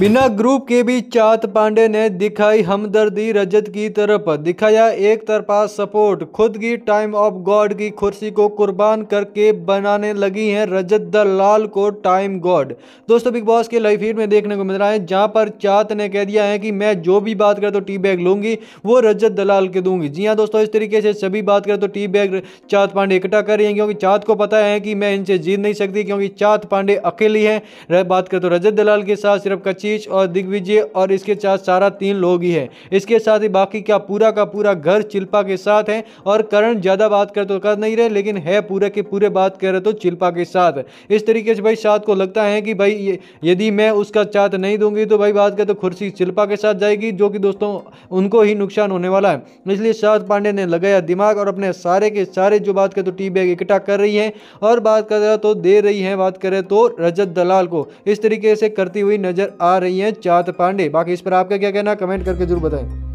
बिना ग्रुप के भी चात पांडे ने दिखाई हमदर्दी रजत की तरफ दिखाया एक तरफा सपोर्ट खुद की टाइम ऑफ गॉड की कुर्सी को कुर्बान करके बनाने लगी हैं रजत दलाल को टाइम गॉड दोस्तों बिग बॉस के लाइफ में देखने को मिल रहा है जहां पर चात ने कह दिया है कि मैं जो भी बात करें तो टी बैग लूंगी वो रजत दलाल के दूंगी जी हाँ दोस्तों इस तरीके से सभी बात करें तो टी बैग चात पांडे इकट्ठा कर रही हैं क्योंकि चात को पता है कि मैं इनसे जीत नहीं सकती क्योंकि चात पांडे अकेली है बात करें तो रजत दलाल के साथ सिर्फ कच्ची आशीष और दिग्विजय और इसके साथ सारा तीन लोग ही है इसके साथ ही बाकी क्या पूरा का पूरा घर चिल्पा के साथ है और करण ज़्यादा बात कर तो कर नहीं रहे लेकिन है पूरे के पूरे बात कर रहे तो चिल्पा के साथ इस तरीके से भाई साथ को लगता है कि भाई यदि मैं उसका चाथ नहीं दूंगी तो भाई बात करें तो खुर्सी चिल्पा के साथ जाएगी जो कि दोस्तों उनको ही नुकसान होने वाला है इसलिए शारद पांडे ने लगाया दिमाग और अपने सारे के सारे जो बात करें तो टी बैग इकट्ठा कर रही है और बात करें तो दे रही है बात करें तो रजत दलाल को इस तरीके से करती हुई नजर आ रही हैं चात पांडे बाकी इस पर आपका क्या कहना कमेंट करके जरूर बताएं